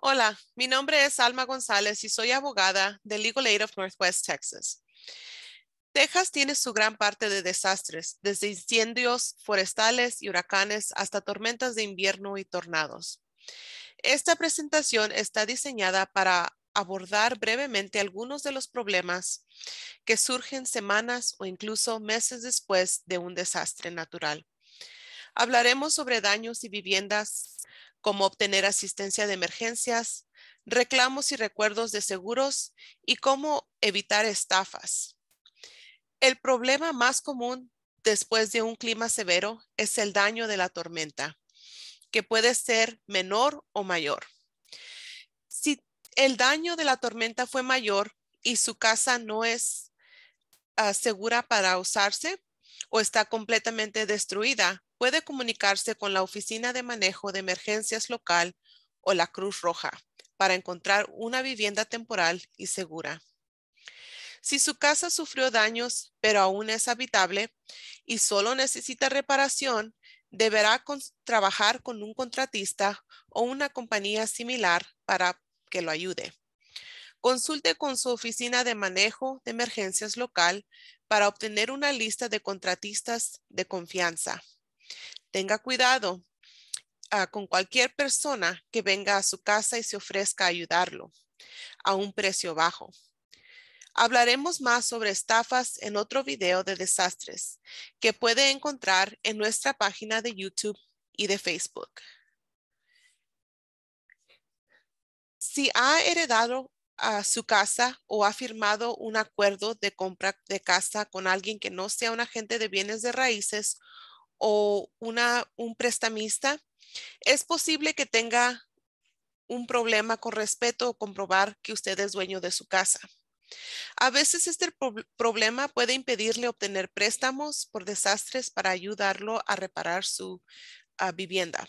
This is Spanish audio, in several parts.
Hola, mi nombre es Alma González y soy abogada del Legal Aid of Northwest Texas. Texas tiene su gran parte de desastres, desde incendios forestales y huracanes hasta tormentas de invierno y tornados. Esta presentación está diseñada para abordar brevemente algunos de los problemas que surgen semanas o incluso meses después de un desastre natural. Hablaremos sobre daños y viviendas, cómo obtener asistencia de emergencias, reclamos y recuerdos de seguros y cómo evitar estafas. El problema más común después de un clima severo es el daño de la tormenta, que puede ser menor o mayor. Si el daño de la tormenta fue mayor y su casa no es ah, segura para usarse o está completamente destruida, puede comunicarse con la Oficina de Manejo de Emergencias Local o la Cruz Roja para encontrar una vivienda temporal y segura. Si su casa sufrió daños pero aún es habitable y solo necesita reparación, deberá trabajar con un contratista o una compañía similar para que lo ayude. Consulte con su oficina de manejo de emergencias local para obtener una lista de contratistas de confianza. Tenga cuidado ah, con cualquier persona que venga a su casa y se ofrezca a ayudarlo a un precio bajo. Hablaremos más sobre estafas en otro video de desastres que puede encontrar en nuestra página de YouTube y de Facebook. Si ha heredado a su casa o ha firmado un acuerdo de compra de casa con alguien que no sea un agente de bienes de raíces o un prestamista, es posible que tenga un problema con respeto o comprobar que usted es dueño de su casa. A veces este problema puede impedirle obtener préstamos por desastres para ayudarlo a reparar su ah, vivienda.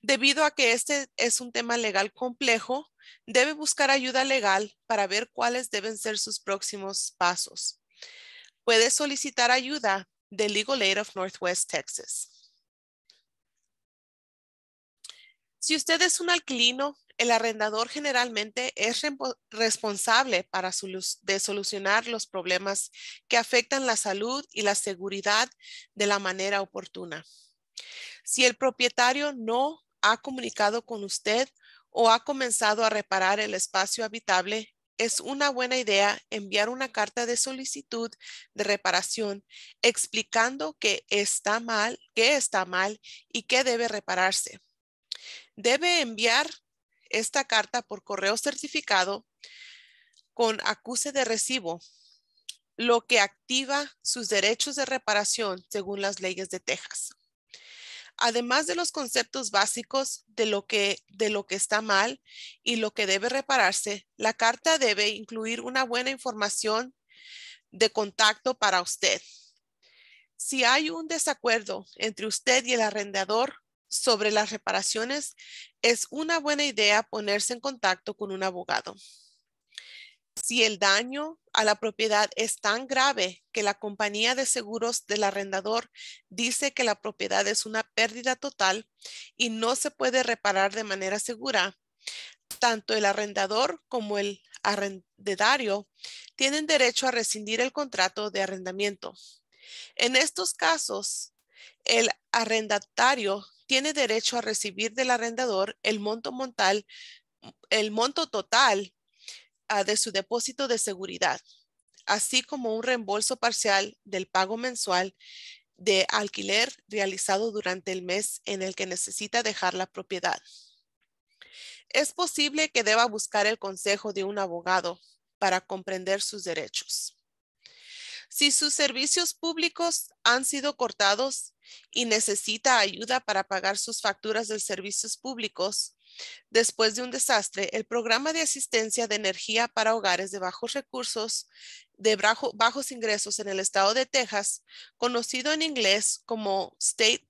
Debido a que este es un tema legal complejo, debe buscar ayuda legal para ver cuáles deben ser sus próximos pasos. Puede solicitar ayuda de legal aid of Northwest Texas. Si usted es un alquilino, el arrendador generalmente es responsable para solucionar los problemas que afectan la salud y la seguridad de la manera oportuna. Si el propietario no ha comunicado con usted o ha comenzado a reparar el espacio habitable, es una buena idea enviar una carta de solicitud de reparación explicando que está mal, qué está mal y qué debe repararse. Debe enviar esta carta por correo certificado con acuse de recibo, lo que activa sus derechos de reparación según las leyes de Texas además de los conceptos básicos de lo que, está mal y lo que debe repararse, la carta debe incluir una buena información de contacto para usted. Si hay un desacuerdo entre usted y el arrendador sobre las reparaciones, es una buena idea ponerse en contacto con un abogado si el daño a la propiedad es tan grave que la compañía de seguros del arrendador dice que la propiedad es una pérdida total y no se puede reparar de manera segura, tanto el arrendador como el arrendedario tienen derecho a rescindir el contrato de arrendamiento. En estos casos, el arrendatario tiene derecho a recibir del arrendador el monto el monto total Ah, de su depósito de seguridad, así como un reembolso parcial del pago mensual de alquiler realizado durante el mes en el que necesita dejar la propiedad. Es posible que deba buscar el consejo de un abogado para comprender sus derechos. Si sus servicios públicos han sido cortados y necesita ayuda para pagar sus facturas de servicios públicos, Después de un desastre, el programa de asistencia de energía para hogares de bajos recursos, de bajos ingresos en el estado de Texas, conocido en inglés como State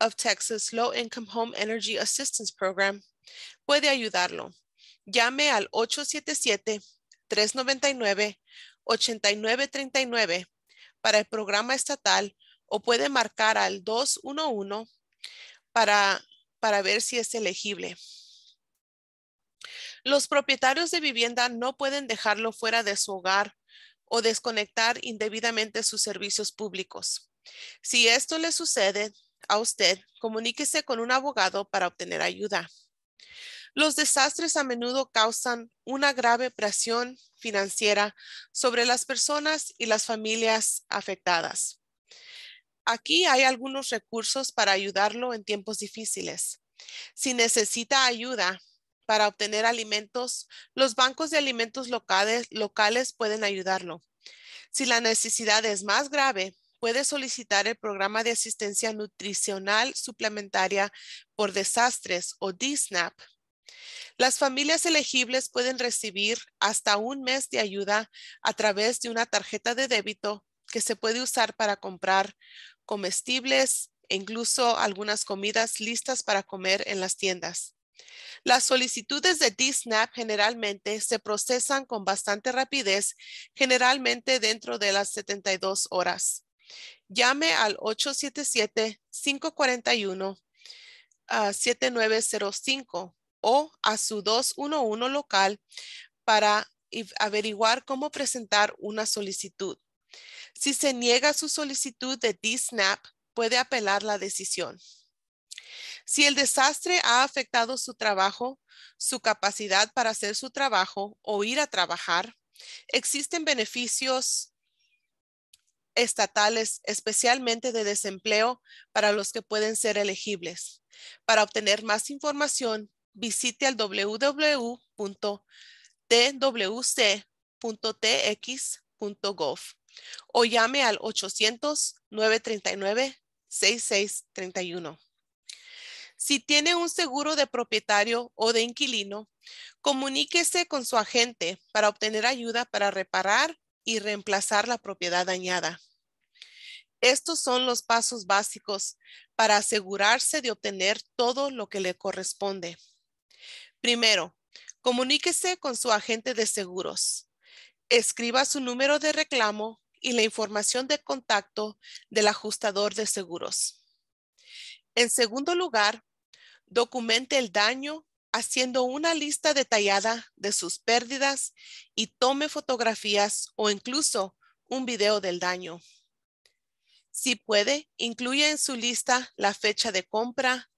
of Texas Low Income Home Energy Assistance Program, puede ayudarlo. Llame al 877-399-8939 para el programa estatal o puede marcar al 211 para para ver si es elegible. Los propietarios de vivienda no pueden dejarlo fuera de su hogar o desconectar indebidamente sus servicios públicos. Si esto le sucede a usted, comuníquese con un abogado para obtener ayuda. Los desastres a menudo causan una grave presión financiera sobre las personas y las familias afectadas. Aquí hay algunos recursos para ayudarlo en tiempos difíciles. Si necesita ayuda para obtener alimentos, los bancos de alimentos locales, pueden ayudarlo. Si la necesidad es más grave, puede solicitar el programa de asistencia nutricional suplementaria por desastres o DSNAP. Las familias elegibles pueden recibir hasta un mes de ayuda a través de una tarjeta de débito que se puede usar para comprar comestibles e incluso algunas comidas listas para comer en las tiendas. Las solicitudes de DSNAP generalmente se procesan con bastante rapidez, generalmente dentro de las 72 horas. Llame al 877-541-7905 ah, o a su 211 local para averiguar cómo presentar una solicitud. Si se niega su solicitud de Snap, puede apelar la decisión. Si el desastre ha afectado su trabajo, su capacidad para hacer su trabajo o ir a trabajar, existen beneficios estatales, especialmente de desempleo, para los que pueden ser elegibles. Para obtener más información, visite al www.twc.tx o llame al 800-939-6631. Si tiene un seguro de propietario o de inquilino, comuníquese con su agente para obtener ayuda para reparar y reemplazar la propiedad dañada. Estos son los pasos básicos para asegurarse de obtener todo lo que le corresponde. Primero, comuníquese con su agente de seguros escriba su número de reclamo y la información de contacto del ajustador de seguros. En segundo lugar, documente el daño haciendo una lista detallada de sus pérdidas y tome fotografías o incluso un video del daño. Si puede, incluya en su lista la fecha de compra,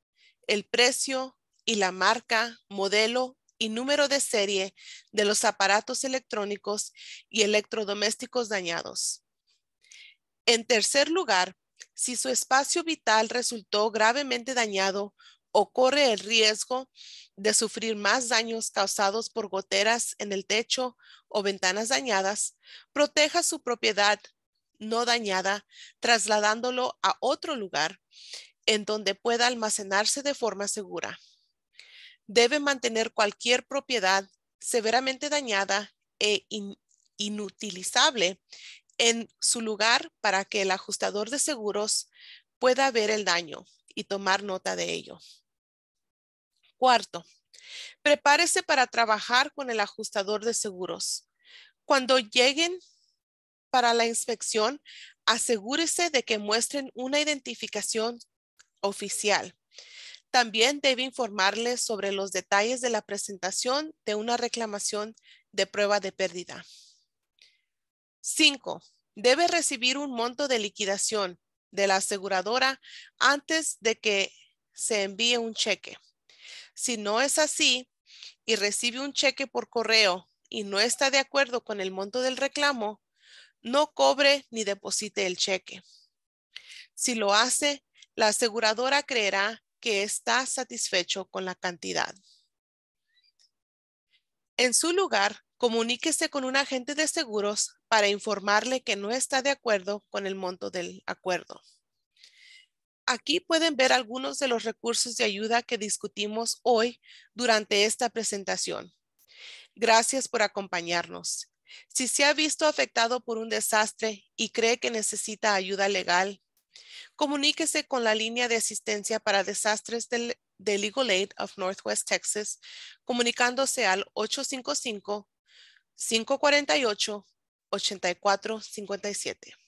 el precio y la marca, modelo y número de serie de los aparatos electrónicos y electrodomésticos dañados. En tercer lugar, si su espacio vital resultó gravemente dañado o corre el riesgo de sufrir más daños causados por goteras en el techo o ventanas dañadas, proteja su propiedad no dañada trasladándolo a otro lugar en donde pueda almacenarse de forma segura debe mantener cualquier propiedad severamente dañada e inutilizable en su lugar para que el ajustador de seguros pueda ver el daño y tomar nota de ello. Cuarto, prepárese para trabajar con el ajustador de seguros. Cuando lleguen para la inspección, asegúrese de que muestren una identificación oficial también debe informarle sobre los detalles de la presentación de una reclamación de prueba de pérdida. 5. Debe recibir un monto de liquidación de la aseguradora antes de que se envíe un cheque. Si no es así y recibe un cheque por correo y no está de acuerdo con el monto del reclamo, no cobre ni deposite el cheque. Si lo hace, la aseguradora creerá que está satisfecho con la cantidad. En su lugar, comuníquese con un agente de seguros para informarle que no está de acuerdo con el monto del acuerdo. Aquí pueden ver algunos de los recursos de ayuda que discutimos hoy durante esta presentación. Gracias por acompañarnos. Si se ha visto afectado por un desastre y cree que necesita ayuda legal, comuníquese con la línea de asistencia para desastres del, Legal Aid of Northwest Texas, comunicándose al 855-548-8457.